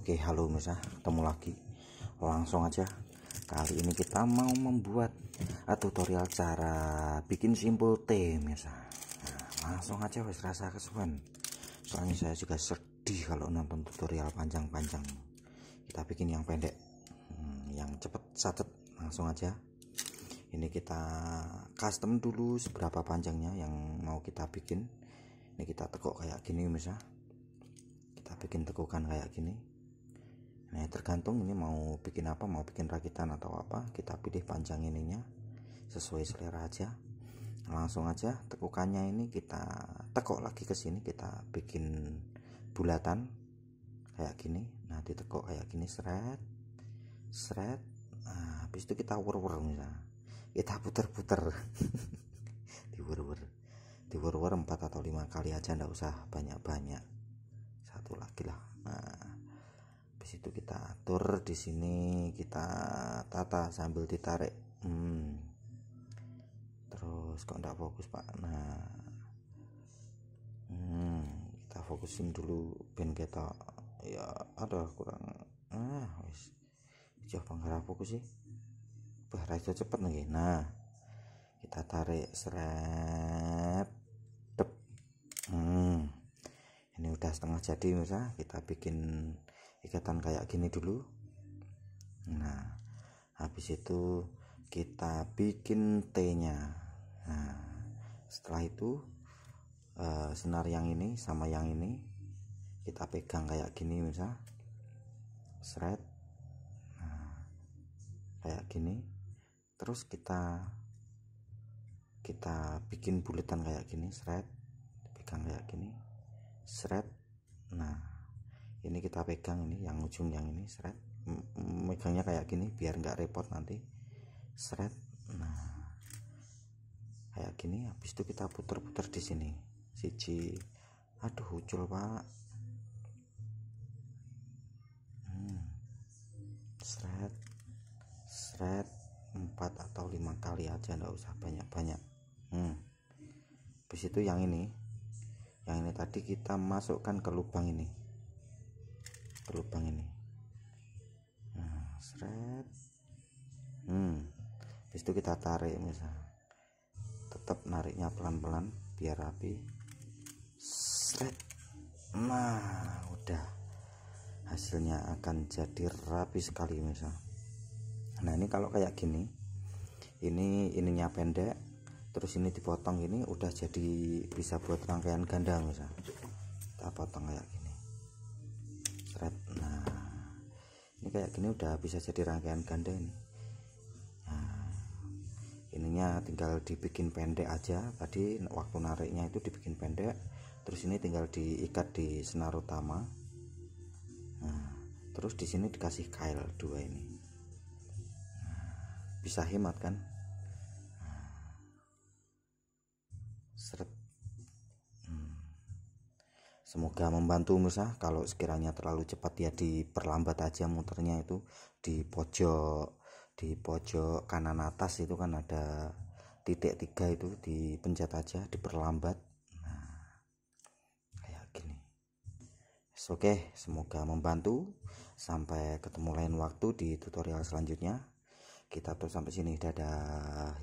Oke, halo misa, ya. ketemu lagi. Langsung aja. Kali ini kita mau membuat eh, tutorial cara bikin simpul teh, misa. Ya. Nah, langsung aja wes rasa kesuwen. Soalnya saya juga sedih kalau nonton tutorial panjang-panjang. Kita bikin yang pendek, hmm, yang cepet satet langsung aja. Ini kita custom dulu seberapa panjangnya yang mau kita bikin. Ini kita tekuk kayak gini, misa. Ya. Kita bikin tekukan kayak gini Nah, tergantung ini mau bikin apa, mau bikin rakitan atau apa, kita pilih panjang ininya sesuai selera aja. Langsung aja tekukannya ini kita tekuk lagi ke sini, kita bikin bulatan kayak gini. Nah, ditekuk kayak gini seret seret. Nah, habis itu kita wur-wur misalnya. Kita puter-puter. wur-wur. Di wur-wur 4 atau 5 kali aja ndak usah banyak-banyak situ kita atur di sini kita tata sambil ditarik hmm. terus kok enggak fokus pak nah hmm, kita fokusin dulu band kita ya ada kurang ah wis jauh penggarap fokus sih bah itu cepet nih nah kita tarik seret hmm ini udah setengah jadi misalnya kita bikin ikatan kayak gini dulu nah habis itu kita bikin T nya nah setelah itu uh, eh, senar yang ini sama yang ini kita pegang kayak gini misal seret nah, kayak gini terus kita kita bikin bulatan kayak gini seret pegang kayak gini seret ini kita pegang ini yang ujung yang ini seret megangnya kayak gini biar nggak repot nanti seret nah kayak gini habis itu kita putar putar di sini siji aduh ucul pak hmm. seret seret empat atau lima kali aja nggak usah banyak-banyak hmm. habis itu yang ini yang ini tadi kita masukkan ke lubang ini berlubang lubang ini nah seret hmm habis itu kita tarik misal tetap nariknya pelan-pelan biar rapi seret nah udah hasilnya akan jadi rapi sekali misal nah ini kalau kayak gini ini ininya pendek terus ini dipotong ini udah jadi bisa buat rangkaian ganda misal kita potong kayak gini ini kayak gini udah bisa jadi rangkaian ganda ini nah, ininya tinggal dibikin pendek aja tadi waktu nariknya itu dibikin pendek terus ini tinggal diikat di senar utama nah, terus di sini dikasih kail dua ini nah, bisa hemat kan semoga membantu Musa ah. kalau sekiranya terlalu cepat ya diperlambat aja muternya itu di pojok di pojok kanan atas itu kan ada titik tiga itu dipencet aja diperlambat nah kayak gini oke semoga membantu sampai ketemu lain waktu di tutorial selanjutnya kita terus sampai sini dadah